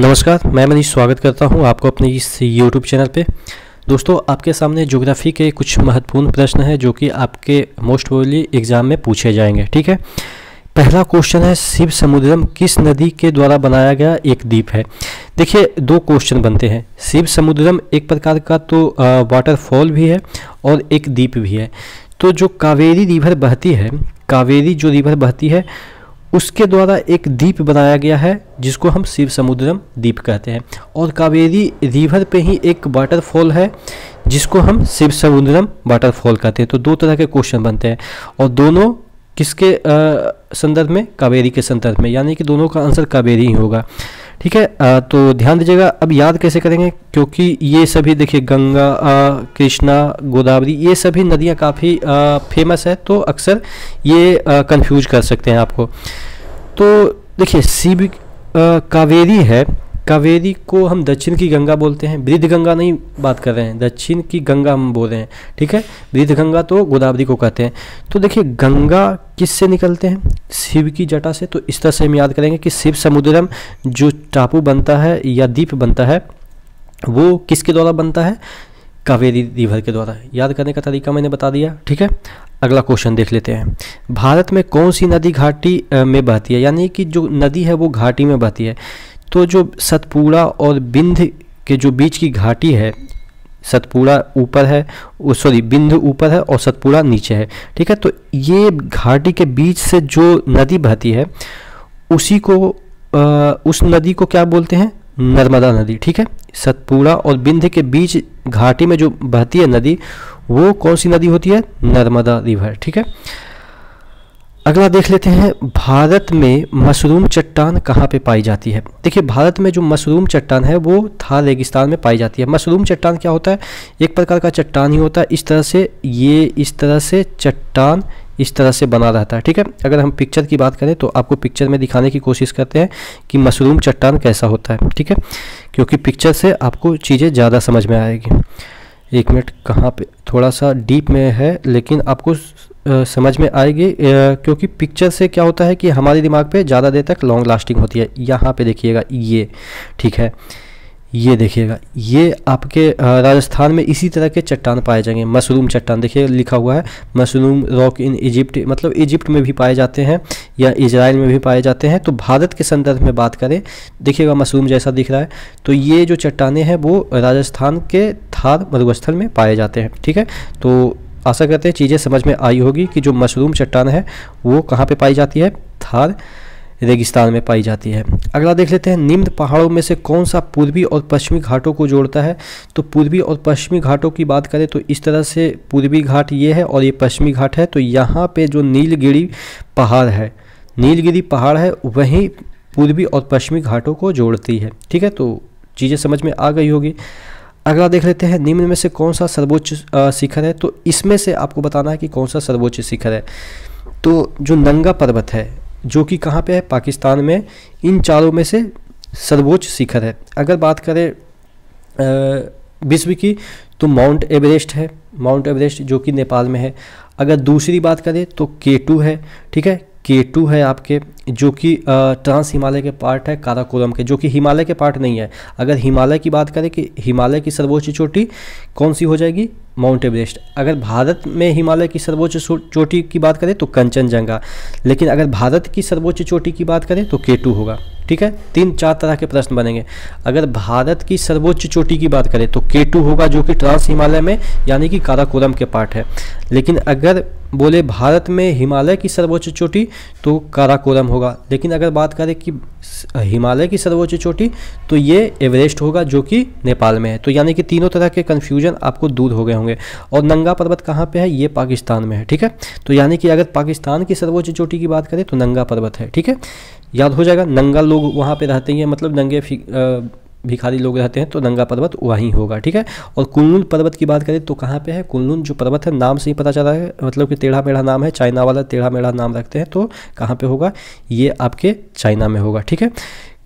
नमस्कार मैं मनीष स्वागत करता हूं आपको अपने इस यूट्यूब चैनल पे दोस्तों आपके सामने ज्योग्राफी के कुछ महत्वपूर्ण प्रश्न हैं जो कि आपके मोस्ट प्रोबली एग्ज़ाम में पूछे जाएंगे ठीक है पहला क्वेश्चन है शिव समुद्रम किस नदी के द्वारा बनाया गया एक द्वीप है देखिए दो क्वेश्चन बनते हैं शिव समुद्रम एक प्रकार का तो वाटरफॉल भी है और एक द्वीप भी है तो जो कावेरी रिवर बहती है कावेरी जो रिवर बहती है उसके द्वारा एक द्वीप बनाया गया है जिसको हम शिव समुद्रम द्वीप कहते हैं और कावेरी रिवर पे ही एक वाटरफॉल है जिसको हम शिव समुद्रम वाटरफॉल कहते हैं तो दो तरह के क्वेश्चन बनते हैं और दोनों किसके संदर्भ में कावेरी के संदर्भ में यानी कि दोनों का आंसर कावेरी ही होगा ठीक है तो ध्यान दीजिएगा अब याद कैसे करेंगे क्योंकि ये सभी देखिए गंगा कृष्णा गोदावरी ये सभी नदियाँ काफ़ी फेमस है तो अक्सर ये कंफ्यूज कर सकते हैं आपको तो देखिए शिव कावेरी है कावेरी को हम दक्षिण की गंगा बोलते हैं वृद्ध गंगा नहीं बात कर रहे हैं दक्षिण की गंगा हम बोल रहे हैं ठीक है वृद्ध गंगा तो गोदावरी को कहते हैं तो देखिए गंगा किस से निकलते हैं शिव की जटा से तो इस तरह से हम याद करेंगे कि शिव समुद्रम जो टापू बनता है या द्वीप बनता है वो किसके द्वारा बनता है कावेरी रिवर के द्वारा याद करने का तरीका मैंने बता दिया ठीक है अगला क्वेश्चन देख लेते हैं भारत में कौन सी नदी घाटी में बहती है यानी कि जो नदी है वो घाटी में बहती है तो जो सतपुड़ा और बिंध के जो बीच की घाटी है सतपुड़ा ऊपर है सॉरी बिंध ऊपर है और सतपुड़ा नीचे है ठीक है तो ये घाटी के बीच से जो नदी बहती है उसी को आ, उस नदी को क्या बोलते हैं नर्मदा नदी ठीक है सतपुड़ा और बिंध के बीच घाटी में जो बहती है नदी वो कौन सी नदी होती है नर्मदा रिवर ठीक है अगला देख लेते हैं भारत में मशरूम चट्टान कहाँ पे पाई जाती है देखिए भारत में जो मशरूम चट्टान है वो था रेगिस्तान में पाई जाती है मशरूम चट्टान क्या होता है एक प्रकार का चट्टान ही होता है इस तरह से ये इस तरह से चट्टान इस तरह से बना रहता है ठीक है अगर हम पिक्चर की बात करें तो आपको पिक्चर में दिखाने की कोशिश करते हैं कि मशरूम चट्टान कैसा होता है ठीक है क्योंकि पिक्चर से आपको चीज़ें ज़्यादा समझ में आएगी एक मिनट कहाँ पे थोड़ा सा डीप में है लेकिन आपको समझ में आएगी क्योंकि पिक्चर से क्या होता है कि हमारे दिमाग पे ज़्यादा देर तक लॉन्ग लास्टिंग होती है यहाँ पे देखिएगा ये ठीक है ये देखिएगा ये आपके राजस्थान में इसी तरह के चट्टान पाए जाएंगे मशरूम चट्टान देखिए लिखा हुआ है मशरूम रॉक इन इजिप्ट मतलब इजिप्ट में भी पाए जाते हैं या इसराइल में भी पाए जाते हैं तो भारत के संदर्भ में बात करें देखिएगा मशरूम जैसा दिख रहा है तो ये जो चट्टाने हैं वो राजस्थान के थार मरुस्थल में पाए जाते हैं ठीक है तो आशा करते हैं चीज़ें समझ में आई होगी कि जो मशरूम चट्टान है वो कहाँ पे पाई जाती है थार रेगिस्तान में पाई जाती है अगला देख लेते हैं निम्न पहाड़ों में से कौन सा पूर्वी और पश्चिमी घाटों को जोड़ता है तो पूर्वी और पश्चिमी घाटों की बात करें तो इस तरह से पूर्वी घाट ये है और ये पश्चिमी घाट है तो यहाँ पर जो नीलगिरी पहाड़ है नीलगिरी पहाड़ है वहीं पूर्वी और पश्चिमी घाटों को जोड़ती है ठीक है तो चीज़ें समझ में आ गई होगी अगला देख लेते हैं निम्न में से कौन सा सर्वोच्च शिखर है तो इसमें से आपको बताना है कि कौन सा सर्वोच्च शिखर है तो जो नंगा पर्वत है जो कि कहाँ पे है पाकिस्तान में इन चारों में से सर्वोच्च शिखर है अगर बात करें विश्व की तो माउंट एवरेस्ट है माउंट एवरेस्ट जो कि नेपाल में है अगर दूसरी बात करें तो के है ठीक है के है आपके जो कि ट्रांस हिमालय के पार्ट है काराकोरम के जो कि हिमालय के पार्ट नहीं है अगर हिमालय की बात करें कि हिमालय की सर्वोच्च चोटी कौन सी हो जाएगी माउंट एवरेस्ट अगर भारत में हिमालय की सर्वोच्च चोटी की बात करें तो कंचनजंगा लेकिन अगर भारत की सर्वोच्च चोटी की बात करें तो केटू होगा ठीक है तीन चार तरह के प्रश्न बनेंगे अगर भारत की सर्वोच्च चोटी की बात करें तो केटू होगा जो कि ट्रांस हिमालय में यानी कि काराकोरम के पार्ट है लेकिन अगर बोले भारत में हिमालय की सर्वोच्च चोटी तो काराकोरम होगा लेकिन अगर बात करें कि हिमालय की सर्वोच्च चोटी तो ये एवरेस्ट होगा जो कि नेपाल में है तो यानी कि तीनों तरह के कन्फ्यूजन आपको दूर हो गए होंगे और नंगा पर्वत कहाँ पर है ये पाकिस्तान में है ठीक है तो यानी कि अगर पाकिस्तान की सर्वोच्च चोटी की बात करें तो नंगा पर्वत है ठीक है याद हो जाएगा नंगा लोग वहाँ पर रहते हैं मतलब नंगे भिखारी लोग रहते हैं तो नंगा पर्वत वहीं होगा ठीक है और कुल्लून पर्वत की बात करें तो कहाँ पे है कुल्लून जो पर्वत है नाम से ही पता चला है मतलब कि टेढ़ा मेढ़ा नाम है चाइना वाला टेढ़ा मेढ़ा नाम रखते हैं तो कहाँ पे होगा ये आपके चाइना में होगा ठीक है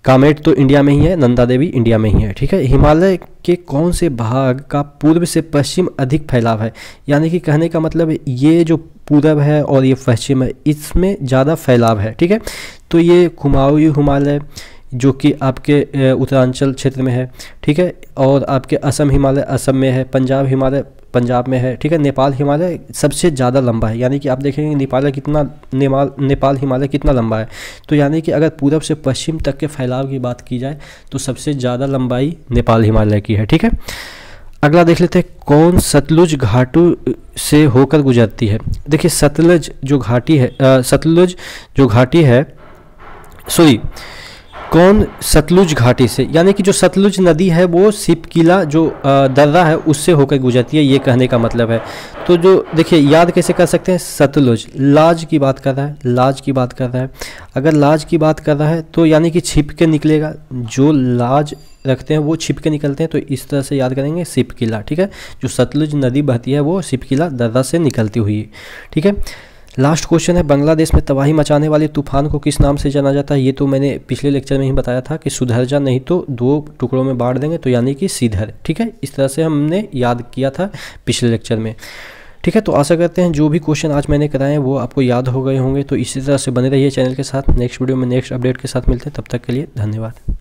कामेट तो इंडिया में ही है नंदा देवी इंडिया में ही है ठीक है हिमालय के कौन से भाग का पूर्व से पश्चिम अधिक फैलाव है यानी कि कहने का मतलब ये जो पूर्व है और ये पश्चिम है इसमें ज़्यादा फैलाव है ठीक है तो ये कुमाऊ हिमालय जो कि आपके उत्तरांचल क्षेत्र में है ठीक है और आपके असम हिमालय असम में है पंजाब हिमालय पंजाब में है ठीक है नेपाल हिमालय सबसे ज़्यादा लंबा है यानी कि आप देखेंगे नेपाल कितना नेपाल नेपाल हिमालय कितना लंबा है तो यानी कि अगर पूरब से पश्चिम तक के फैलाव की बात की जाए तो सबसे ज़्यादा लंबाई नेपाल हिमालय की है ठीक है अगला देख लेते हैं कौन सतलुज घाटू से होकर गुजरती है देखिए सतलज जो घाटी है आ, सतलुज जो घाटी है सॉरी कौन सतलुज घाटी से यानी कि जो सतलुज नदी है वो सिपकिला जो दर्रा है उससे होकर गुजरती है ये कहने का मतलब है तो जो देखिए याद कैसे कर सकते हैं सतलुज लाज की बात कर रहा है लाज की बात कर रहा है अगर लाज की बात कर रहा है तो यानी कि छिप के निकलेगा जो लाज रखते हैं वो छिप के निकलते हैं तो इस तरह से याद करेंगे सिपकिला ठीक है जो सतलुज नदी बहती है वो सिपकिला दर्रा से निकलती हुई ठीक है लास्ट क्वेश्चन है बांग्लादेश में तबाही मचाने वाले तूफान को किस नाम से जाना जाता है ये तो मैंने पिछले लेक्चर में ही बताया था कि सुधर जा नहीं तो दो टुकड़ों में बांट देंगे तो यानी कि सीधर ठीक है इस तरह से हमने याद किया था पिछले लेक्चर में ठीक है तो आशा करते हैं जो भी क्वेश्चन आज मैंने कराए हैं वो आपको याद हो गए होंगे तो इसी तरह से बने रहिए चैनल के साथ नेक्स्ट वीडियो में नेक्स्ट अपडेट के साथ मिलते हैं तब तक के लिए धन्यवाद